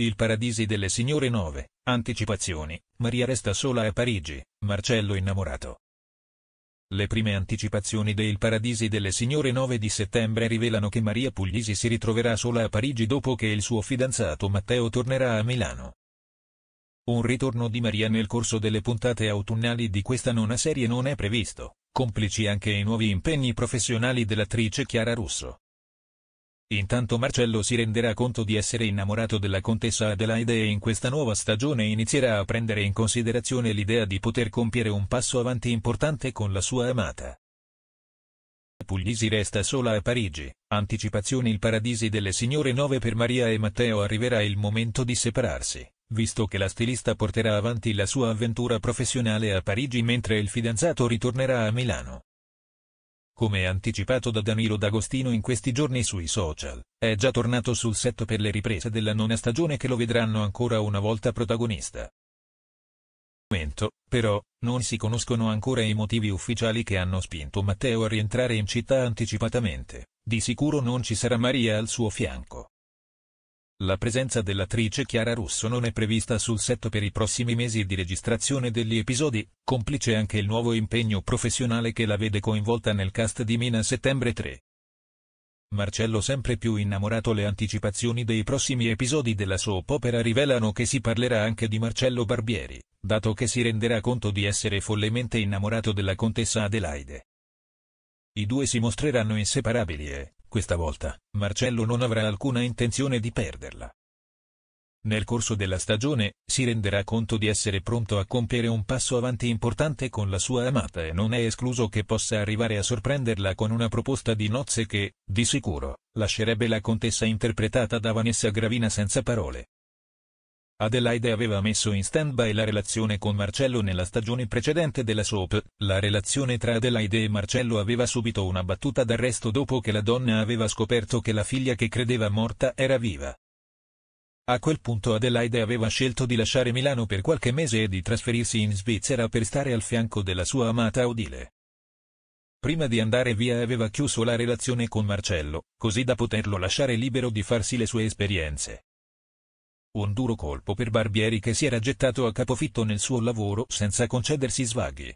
Il Paradisi delle Signore 9, anticipazioni, Maria resta sola a Parigi, Marcello innamorato. Le prime anticipazioni del Paradisi delle Signore 9 di settembre rivelano che Maria Puglisi si ritroverà sola a Parigi dopo che il suo fidanzato Matteo tornerà a Milano. Un ritorno di Maria nel corso delle puntate autunnali di questa nona serie non è previsto, complici anche i nuovi impegni professionali dell'attrice Chiara Russo. Intanto Marcello si renderà conto di essere innamorato della contessa Adelaide e in questa nuova stagione inizierà a prendere in considerazione l'idea di poter compiere un passo avanti importante con la sua amata. Puglisi resta sola a Parigi, anticipazioni il paradisi delle signore nove per Maria e Matteo arriverà il momento di separarsi, visto che la stilista porterà avanti la sua avventura professionale a Parigi mentre il fidanzato ritornerà a Milano. Come anticipato da Danilo D'Agostino in questi giorni sui social, è già tornato sul set per le riprese della nona stagione che lo vedranno ancora una volta protagonista. Momento, però, non si conoscono ancora i motivi ufficiali che hanno spinto Matteo a rientrare in città anticipatamente, di sicuro non ci sarà Maria al suo fianco. La presenza dell'attrice Chiara Russo non è prevista sul set per i prossimi mesi di registrazione degli episodi, complice anche il nuovo impegno professionale che la vede coinvolta nel cast di Mina Settembre 3. Marcello sempre più innamorato Le anticipazioni dei prossimi episodi della soap opera rivelano che si parlerà anche di Marcello Barbieri, dato che si renderà conto di essere follemente innamorato della contessa Adelaide. I due si mostreranno inseparabili e, questa volta, Marcello non avrà alcuna intenzione di perderla. Nel corso della stagione, si renderà conto di essere pronto a compiere un passo avanti importante con la sua amata e non è escluso che possa arrivare a sorprenderla con una proposta di nozze che, di sicuro, lascerebbe la contessa interpretata da Vanessa Gravina senza parole. Adelaide aveva messo in stand-by la relazione con Marcello nella stagione precedente della soap, la relazione tra Adelaide e Marcello aveva subito una battuta d'arresto dopo che la donna aveva scoperto che la figlia che credeva morta era viva. A quel punto Adelaide aveva scelto di lasciare Milano per qualche mese e di trasferirsi in Svizzera per stare al fianco della sua amata Odile. Prima di andare via aveva chiuso la relazione con Marcello, così da poterlo lasciare libero di farsi le sue esperienze. Un duro colpo per Barbieri che si era gettato a capofitto nel suo lavoro senza concedersi svaghi.